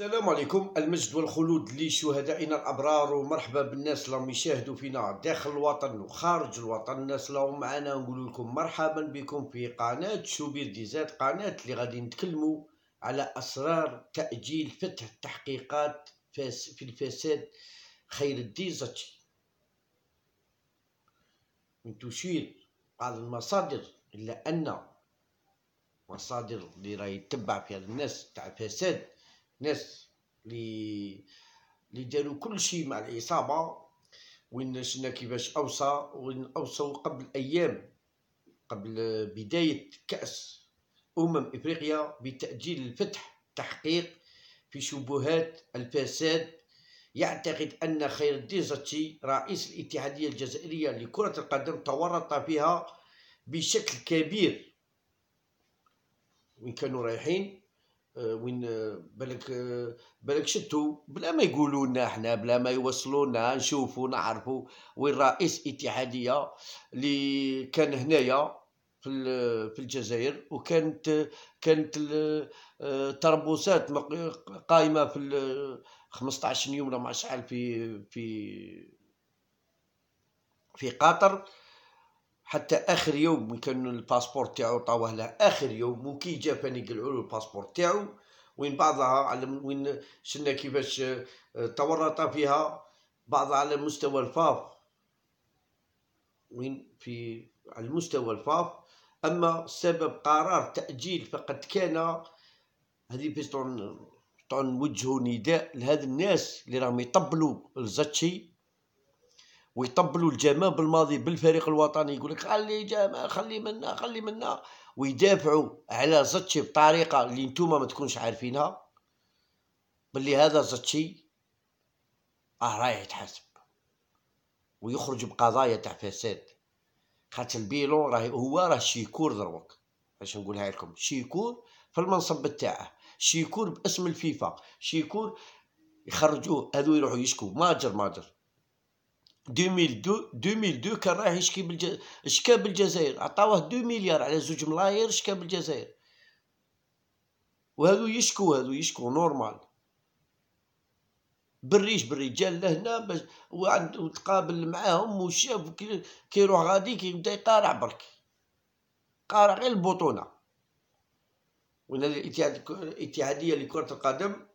السلام عليكم المجد والخلود لشهدائنا الابرار ومرحبا بالناس اللي راهم يشاهدوا فينا داخل الوطن وخارج الوطن الناس اللي راهم معنا نقول لكم مرحبا بكم في قناه شوبير ديزات قناه اللي غادي نتكلموا على اسرار تاجيل فتح التحقيقات في الفساد خير الديزاتي من تشير بعض المصادر الا ان مصادر اللي راهي تتبع فيها الناس تاع الفساد ناس اللي اللي داروا كل شيء مع العصابه وين شنا كيفاش اوصى وين اوصوا قبل ايام قبل بدايه كاس امم افريقيا بتاجيل الفتح تحقيق في شبهات الفساد يعتقد ان خير الدين زتشي رئيس الاتحاديه الجزائريه لكره القدم تورط فيها بشكل كبير وين كانوا رايحين آه، وين آه، بالك آه، بالك شتو بلا ما يقولوا لنا حنا بلا ما يوصلوا لنا نشوفوا نعرفوا وين رئيس اتحاديه اللي كان هنايا في في الجزائر وكانت كانت التربصات قائمه في 15 يوم ولا ما شحال في في في قطر حتى اخر يوم ملي كان الباسبور تاعو طاوه له اخر يوم وكي جا فاني قلعوا له الباسبور تاعو وين بعضها على وين شنا كيفاش آه، تورط فيها بعضها على مستوى الفاف وين في على مستوى الفاف اما سبب قرار تاجيل فقد كان هذه باش طون وجهوا نداء لهذ الناس اللي راهم يطبلوا الزاتشي ويطبلوا الجمال بالماضي بالفريق الوطني يقول لك خلي جمال خلي منا خلي منا ويدافعوا على زتشي بطريقه اللي نتوما ما تكونش عارفينها باللي هذا زتشي راه رايح يتحاسب ويخرج بقضايا تاع فساد خاطر البيلون راه هو راه شيكور دروك باش نقولها لكم شيكور في المنصب تاعه شيكور باسم الفيفا شيكور يخرجوه هذو يروحوا يشكو ماجر ماجر 2002 كان رايح يشكي بالج... شكا بالجزائر عطاوه 2 مليار على زوج ملاير شكا بالجزائر وهذو يشكو هذو يشكو نورمال بالريش بالرجال لهنا باش وعند وتقابل معاهم وشاف كيروح غادي كيبدا يقارع برك قارع غير البطونه وين الاتحاديه لكره القدم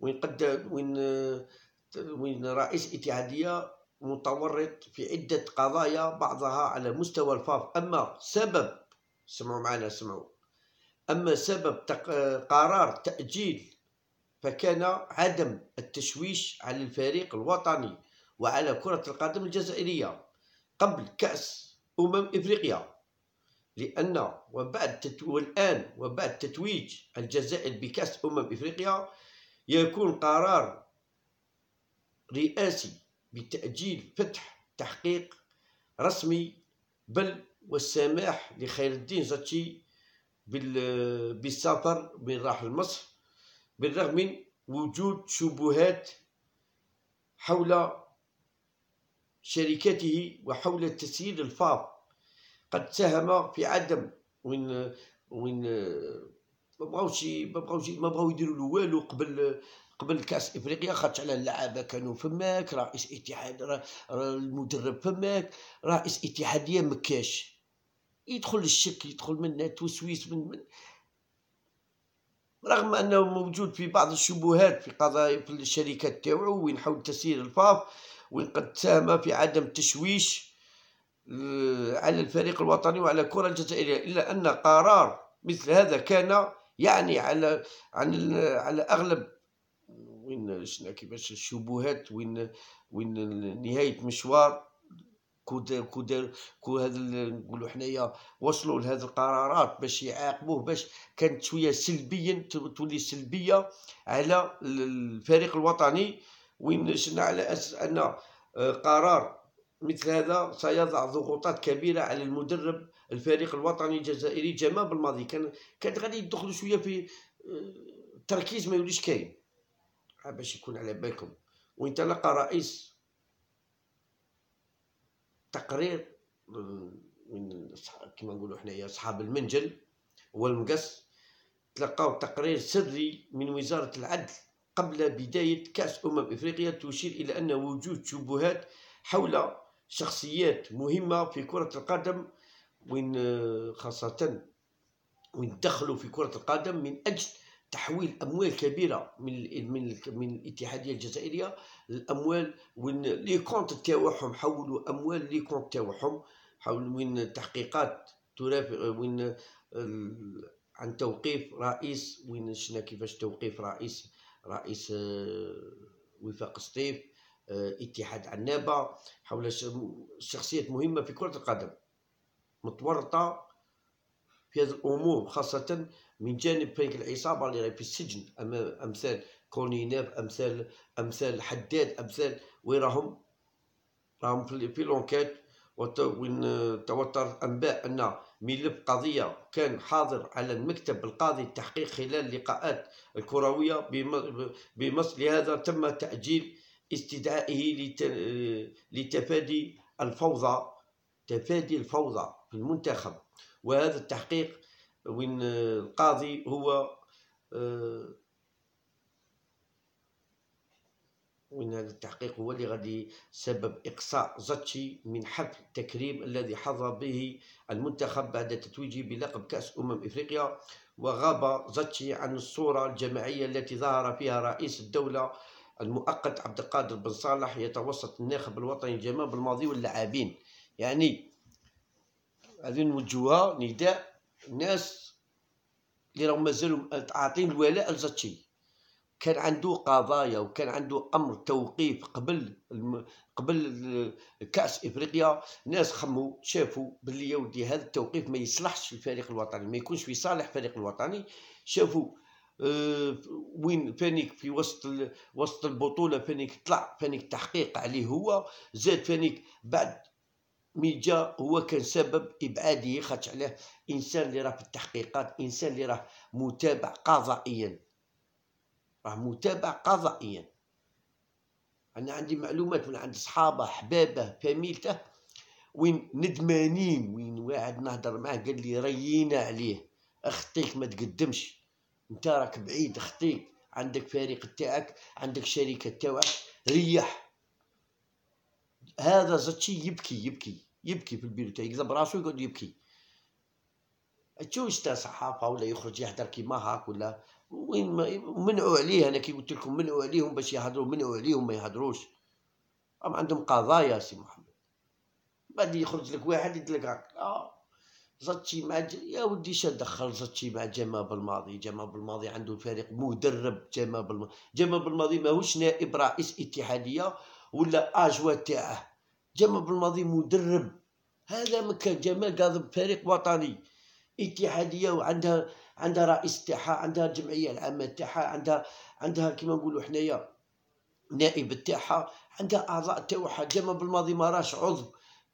وين قد وين وين رئيس الاتحاديه متورط في عدة قضايا بعضها على مستوى الفاف أما سبب سمعوا معنا سمعوا أما سبب تق... قرار تأجيل فكان عدم التشويش على الفريق الوطني وعلى كرة القدم الجزائرية قبل كأس أمم إفريقيا لأن وبعد تت... والآن وبعد تتويج الجزائر بكأس أمم إفريقيا يكون قرار رئاسي بتأجيل فتح تحقيق رسمي بل والسماح لخير الدين زاتشي بالسفر من راحل مصر بالرغم من وجود شبهات حول شركته وحول التسيير الفاض قد ساهم في عدم وين وين ما بغاوش ما بغاو يديروا له والو قبل قبل كاس افريقيا خرج على اللعابه كانوا فماك رئيس اتحاد المدرب فماك رئيس اتحاديه مكاش يدخل الشك يدخل من سويس من, من رغم انه موجود في بعض الشبهات في قضايا في الشركات تاعو وين حول تسيير الفاف وين قد ساهم في عدم تشويش آه، على الفريق الوطني وعلى الكره الجزائريه الا ان قرار مثل هذا كان يعني على عن على اغلب وين شنا كيفاش الشبهات وين وين نهايه مشوار كود كود كو هذا نقولوا حنايا وصلوا لهذ القرارات باش يعاقبوه باش كانت شويه سلبيا تولي سلبيه على الفريق الوطني وين شنا على اساس ان آه، قرار مثل هذا سيضع ضغوطات كبيره على المدرب الفريق الوطني الجزائري جمال الماضي كان كانت غادي يدخلوا شويه في التركيز آه، ما يوليش كاين باش يكون على بالكم وين تلقى رئيس تقرير من كما نقولوا حنايا اصحاب المنجل والمقص تلقاو تقرير سري من وزاره العدل قبل بدايه كاس امم افريقيا تشير الى ان وجود شبهات حول شخصيات مهمه في كره القدم وين خاصه وين دخلوا في كره القدم من اجل تحويل اموال كبيره من من من الاتحاديه الجزائريه الاموال وين لي كونت تاعهم حولوا اموال لي كونت تاعهم حول وين تحقيقات ترافق وين عن توقيف رئيس وين شنا كيفاش توقيف رئيس رئيس آه، وفاق سطيف آه، اتحاد عنابه حول شخصيات مهمه في كره القدم متورطه في هذه الامور خاصه من جانب فريق العصابه اللي راهي في السجن امام امثال كونيناف امثال امثال حداد امثال وين راهم راهم في لونكات وين توتر انباء ان ملف قضيه كان حاضر على المكتب القاضي التحقيق خلال اللقاءات الكرويه بمصر لهذا تم تاجيل استدعائه لتفادي الفوضى تفادي الفوضى في المنتخب وهذا التحقيق وين القاضي هو آه، وين هذا التحقيق هو اللي غادي سبب اقصاء زاتشي من حفل التكريم الذي حظى به المنتخب بعد تتويجه بلقب كاس امم افريقيا وغاب زاتشي عن الصوره الجماعيه التي ظهر فيها رئيس الدوله المؤقت عبد القادر بن صالح يتوسط الناخب الوطني جمال بالماضي واللاعبين يعني غادي نوجهوها نداء الناس اللي راهم مازالوا عاطين الولاء لزاتشي كان عنده قضايا وكان عنده امر توقيف قبل الم... قبل كاس افريقيا ناس خموا شافوا باللي يودي هذا التوقيف ما يصلحش الفريق الوطني ما يكونش في صالح الفريق الوطني شافوا أه وين فانيك في وسط ال... وسط البطوله فانيك طلع فانيك تحقيق عليه هو زاد فانيك بعد ميجا هو كان سبب ابعاده خاطش عليه انسان اللي راه في التحقيقات انسان اللي راه متابع قضائيا راه متابع قضائيا انا عندي معلومات من عند صحابه حبابه فاميلته وين ندمانين وين واحد نهضر معاه قال لي رينا عليه اختيك ما تقدمش انت راك بعيد اختيك عندك فريق تاعك عندك شركه تاعك ريح هذا زتشي يبكي يبكي يبكي في البيرو تاعي يكذب راسو يقعد يبكي تشوش تاع صحافه ولا يخرج يهدر كيما هاك ولا وين منعوا عليه انا كي قلت لكم منعوا عليهم باش يهضروا منعوا عليهم ما يهضروش راهم عندهم قضايا سي محمد بعد يخرج لك واحد يدلك هاك آه. زتشي مع ج... يا ودي اش دخل زتشي مع جمال بالماضي جمال بالماضي عنده فريق مدرب جمال بالماضي جما بالماضي ماهوش نائب رئيس اتحاديه ولا اجوا تاعه جمال بالماضي مدرب هذا مكان جمال قاضب فريق وطني اتحاديه وعندها عندها رئيس تاعها عندها الجمعيه العامه تاعها عندها عندها كيما نقولوا حنايا نائب تاعها عندها اعضاء تاعها جمال بالماضي ما راش عضو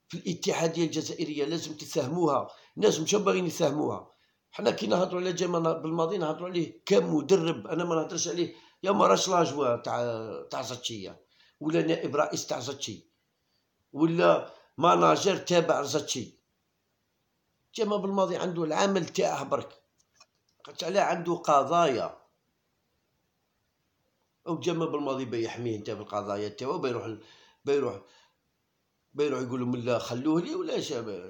في الاتحاديه الجزائريه لازم تفهموها الناس مش باغيين يفهموها حنا كي نهضروا على جمال بالماضي نهضروا عليه كمدرب انا ما نهضرش عليه يا ما راش لاجوا تاع تاع زتشيه ولا نائب رئيس تاع زتشي ولا ماناجر تابع زاتشي كما بالماضي عنده العمل تاعه برك قلت عليه عنده قضايا او جمع بالماضي بيحميه انت بالقضايا تاعو بيروح بيروح بيروح يقول لهم لا خلوه لي ولا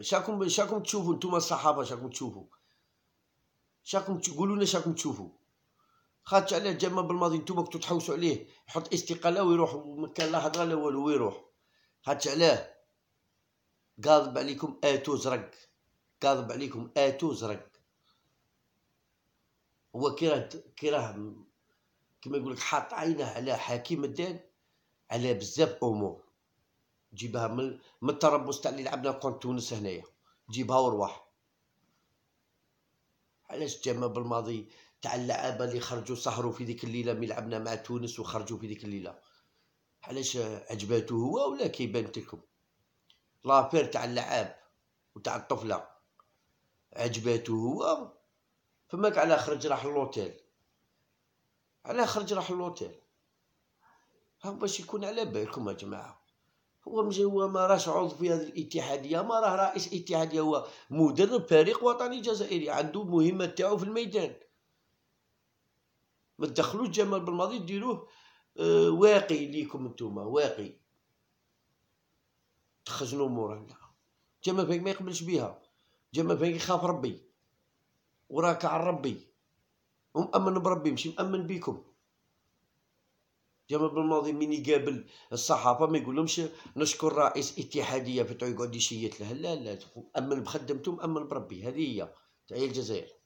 شاكم شاكم تشوفوا نتوما الصحابه شاكم تشوفوا شاكم تقولوا لنا شاكم تشوفوا خاطش على جمع بالماضي نتوما كنتو تحوسوا عليه يحط استقاله ويروح مكان لا هضره لا والو ويروح هادشي علاه غاضب عليكم اتو زرق غاضب عليكم اتو زرق هو كيراه كيراه كما يقول لك حاط عينه على حكيم الدين على بزاف امور جيبها من من التربص تاع اللي لعبنا كونت تونس هنايا جيبها وروح علاش جاما بالماضي تاع اللعابه اللي خرجوا سهروا في ديك الليله ملي لعبنا مع تونس وخرجوا في ديك الليله علاش عجباتو هو ولا كيبان لكم لافير تاع اللعاب وتاع الطفله عجباتو هو فماك على خرج راح لوتيل على خرج راح لوتيل ها باش يكون على بالكم يا جماعه هو هو ما راش عضو في هذه الاتحاديه ما راه رئيس اتحاديه هو مدرب فريق وطني جزائري عنده مهمه تاعو في الميدان ما تدخلوش جمال بالماضي ديروه آه، واقي ليكم نتوما واقي تخزنوا مورانا جا فيك ما يقبلش بيها جا فيك يخاف ربي وراك على ربي ومأمن بربي مش مأمن بيكم جما بالماضي من يقابل الصحافة ما يقولهمش نشكر رئيس اتحادية فتح يقعد يشيت له لا لا مأمن بخدمته مأمن بربي هذه هي تعي الجزائر